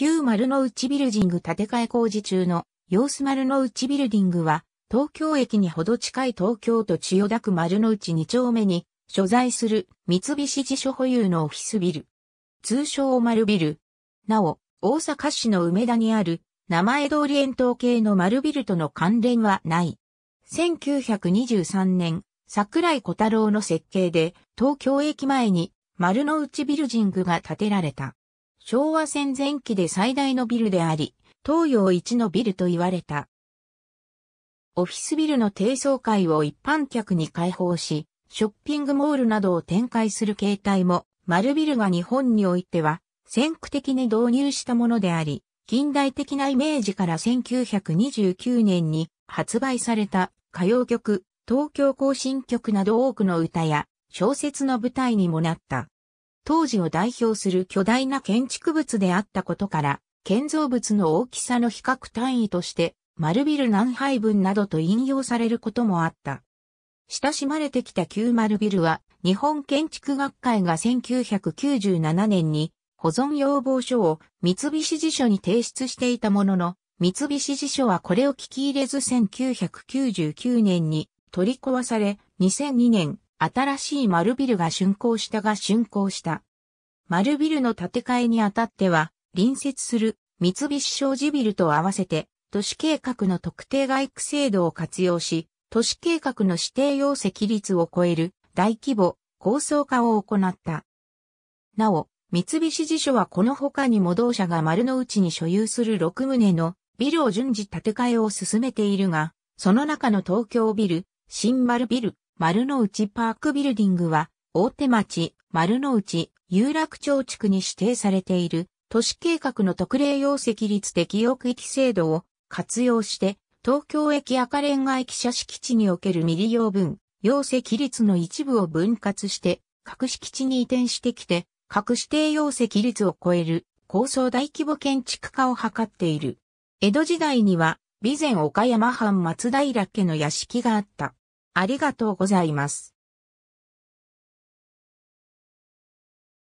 旧丸の内ビルディング建て替え工事中の様子丸の内ビルディングは、東京駅にほど近い東京都千代田区丸の内2丁目に所在する三菱地所保有のオフィスビル。通称丸ビル。なお、大阪市の梅田にある名前通り円筒形の丸ビルとの関連はない。1923年、桜井小太郎の設計で東京駅前に丸の内ビルジングが建てられた。昭和戦前期で最大のビルであり、東洋一のビルと言われた。オフィスビルの低層階を一般客に開放し、ショッピングモールなどを展開する形態も、丸ビルが日本においては、先駆的に導入したものであり、近代的なイメージから1929年に発売された歌謡曲、東京行進曲など多くの歌や小説の舞台にもなった。当時を代表する巨大な建築物であったことから、建造物の大きさの比較単位として、丸ビル南廃分などと引用されることもあった。親しまれてきた旧丸ビルは、日本建築学会が1997年に保存要望書を三菱地所に提出していたものの、三菱地所はこれを聞き入れず1999年に取り壊され、2002年新しい丸ビルが竣工したが竣工した。丸ビルの建て替えにあたっては、隣接する三菱商事ビルと合わせて、都市計画の特定外区制度を活用し、都市計画の指定容積率を超える大規模構想化を行った。なお、三菱地所はこの他にも同社が丸の内に所有する6棟のビルを順次建て替えを進めているが、その中の東京ビル、新丸ビル、丸の内パークビルディングは、大手町、丸の内、有楽町地区に指定されている、都市計画の特例容積率適用区域制度を活用して、東京駅赤レンガ駅舎敷地における未利用分、容積率の一部を分割して、各敷地に移転してきて、各指定容積率を超える高層大規模建築化を図っている。江戸時代には、備前岡山藩松平家の屋敷があった。ありがとうございます。